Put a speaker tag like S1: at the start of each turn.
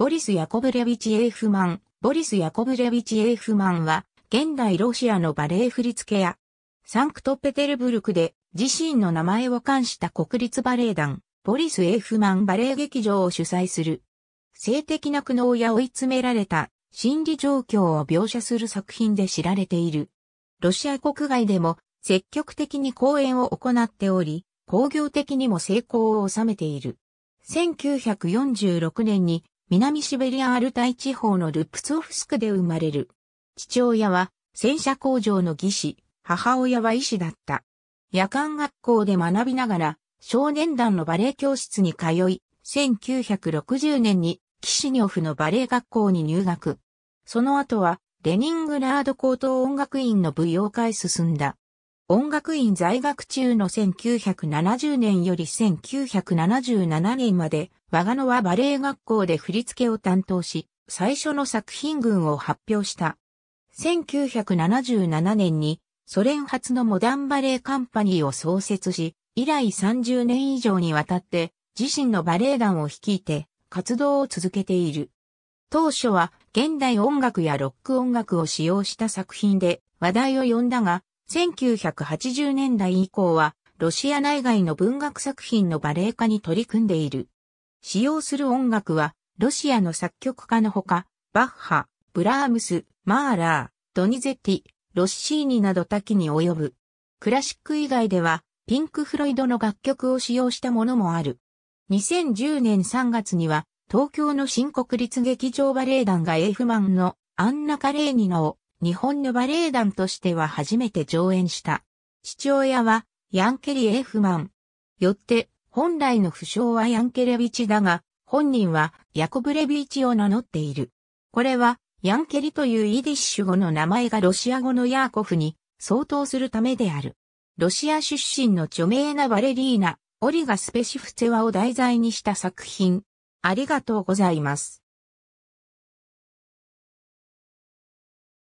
S1: ボリス・ヤコブレビチ・エーフマン。ボリス・ヤコブレビチ・エーフマンは、現代ロシアのバレエ振付や、サンクトペテルブルクで自身の名前を冠した国立バレエ団、ボリス・エーフマンバレエ劇場を主催する。性的な苦悩や追い詰められた心理状況を描写する作品で知られている。ロシア国外でも積極的に公演を行っており、工業的にも成功を収めている。1946年に南シベリアアルタイ地方のルプツオフスクで生まれる。父親は戦車工場の技師、母親は医師だった。夜間学校で学びながら少年団のバレエ教室に通い、1960年にキシニョフのバレエ学校に入学。その後はレニングラード高等音楽院の舞踊会進んだ。音楽院在学中の1970年より1977年まで、我が野はバレエ学校で振り付けを担当し、最初の作品群を発表した。1977年にソ連初のモダンバレエカンパニーを創設し、以来30年以上にわたって自身のバレエ団を率いて活動を続けている。当初は現代音楽やロック音楽を使用した作品で話題を呼んだが、1980年代以降は、ロシア内外の文学作品のバレエ化に取り組んでいる。使用する音楽は、ロシアの作曲家のほか、バッハ、ブラームス、マーラー、ドニゼティ、ロッシーニなど多岐に及ぶ。クラシック以外では、ピンク・フロイドの楽曲を使用したものもある。2010年3月には、東京の新国立劇場バレエ団がエイフマンのアンナ・カレーニナを日本のバレエ団としては初めて上演した。父親は、ヤンケリ・エフマン。よって、本来の負傷はヤンケレビチだが、本人はヤコブレビチを名乗っている。これは、ヤンケリというイディッシュ語の名前がロシア語のヤーコフに相当するためである。ロシア出身の著名なバレリーナ、オリガ・スペシフツェワを題材にした作品。ありがとうございます。